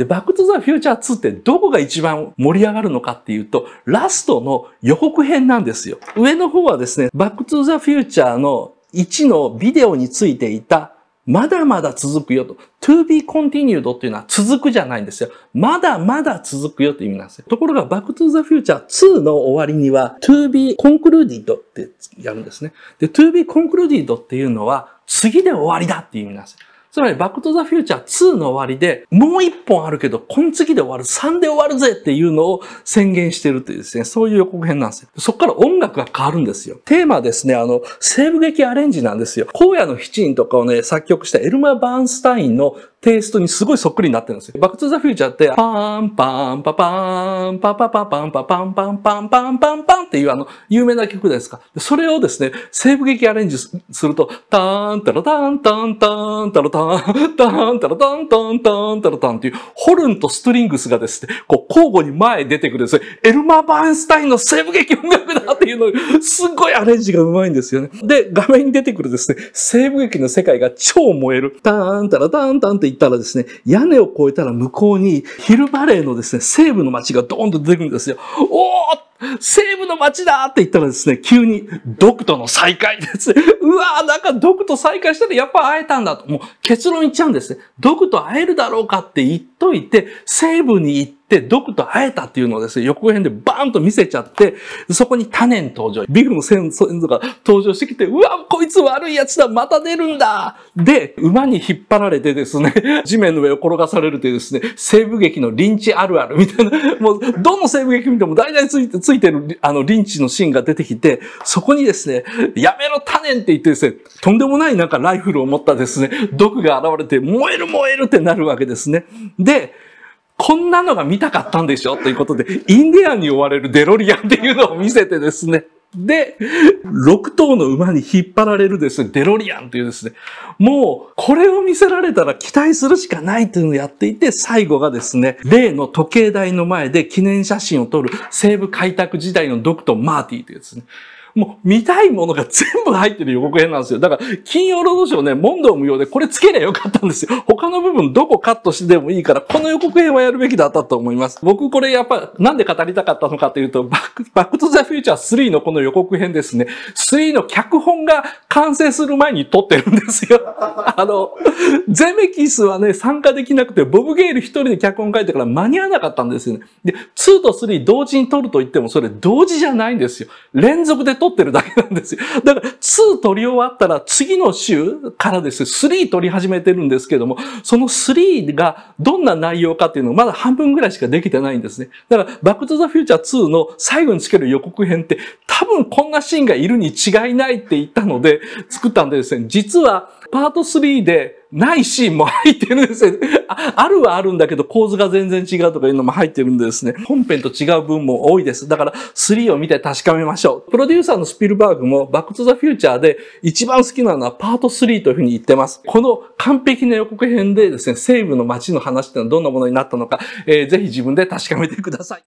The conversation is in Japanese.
で、バックトゥザフューチャー2ってどこが一番盛り上がるのかっていうと、ラストの予告編なんですよ。上の方はですね、バックトゥザフューチャーの1のビデオについていた、まだまだ続くよと。to be continued っていうのは続くじゃないんですよ。まだまだ続くよって意味なんですよ。ところが、Back to the Future 2の終わりには to be concluded ってやるんですね。で、to be concluded っていうのは次で終わりだっていう意味なんですよ。つまり、バックトゥザフューチャー2の終わりで、もう一本あるけど、この次で終わる、3で終わるぜっていうのを宣言してるというですね、そういう予告編なんですよ。そこから音楽が変わるんですよ。テーマですね、あの、西部劇アレンジなんですよ。荒野の七人とかをね、作曲したエルマ・バーンスタインのテイストにすごいそっくりになってるんですよ。バックトゥザフューチャーって、パーンパーンパパーンパパパパンパパンパンパンパンパンパンパンっていうあの、有名な曲ですか。それをですね、西部劇アレンジすると、ターンタラターンタンタンタラターン、ターンタラタンタンタンタラターンっていう、ホルンとストリングスがですね、こう交互に前に出てくるですね、エルマバーンスタインの西部劇音楽だっていうの、すっごいアレンジがうまいんですよね。で、画面に出てくるですね、西部劇の世界が超燃える。ターンタラタンタンって言ったらですね、屋根を越えたら向こうにヒルバレーのですね、西部の街がドーンと出てくるんですよ。おー西部の街だって言ったらですね、急にドクとの再会ですね。うわーなんかドクと再会したらやっぱ会えたんだと。もう結論言っちゃうんですね。ドクと会えるだろうかって言っといて、西部に行って、で、毒と会えたっていうのをですね、横辺編でバーンと見せちゃって、そこに多年登場、ビルの先祖が登場してきて、うわ、こいつ悪い奴だまた出るんだで、馬に引っ張られてですね、地面の上を転がされるというですね、西部劇のリンチあるある みたいな、もう、どの西部劇見ても大体ついて、ついてる、あの、リンチのシーンが出てきて、そこにですね、やめろ多年って言ってですね、とんでもないなんかライフルを持ったですね、毒が現れて、燃える燃えるってなるわけですね。で、こんなのが見たかったんでしょということで、インディアンに追われるデロリアンっていうのを見せてですね。で、6頭の馬に引っ張られるですね、デロリアンというですね、もうこれを見せられたら期待するしかないというのをやっていて、最後がですね、例の時計台の前で記念写真を撮る西部開拓時代のドクト・マーティーというですね、もう見たいものが全部入ってる予告編なんですよ。だから、金曜ロードショーね、問答無用でこれつけりゃよかったんですよ。他の部分どこカットしてでもいいから、この予告編はやるべきだったと思います。僕これやっぱ、なんで語りたかったのかというと、バック、バックトゥザフューチャー3のこの予告編ですね。3の脚本が完成する前に撮ってるんですよ。あの、ゼメキスはね、参加できなくて、ボブ・ゲイル一人で脚本書いてから間に合わなかったんですよね。で、2と3同時に撮ると言っても、それ同時じゃないんですよ。連続で取ってるだけなんですよ。だから2取り終わったら次の週からです3取り始めてるんですけども、その3がどんな内容かっていうのをまだ半分ぐらいしかできてないんですね。だからバックトゥザフューチャー2の最後につける予告編って多分こんなシーンがいるに違いないって言ったので作ったんでですね、実はパート3でないシーンも入ってるんですよ。あるはあるんだけど構図が全然違うとかいうのも入ってるんでですね。本編と違う分も多いです。だから3を見て確かめましょう。プロデューサーのスピルバーグもバックトゥザフューチャーで一番好きなのはパート3というふうに言ってます。この完璧な予告編でですね、西部の街の話ってのはどんなものになったのか、えー、ぜひ自分で確かめてください。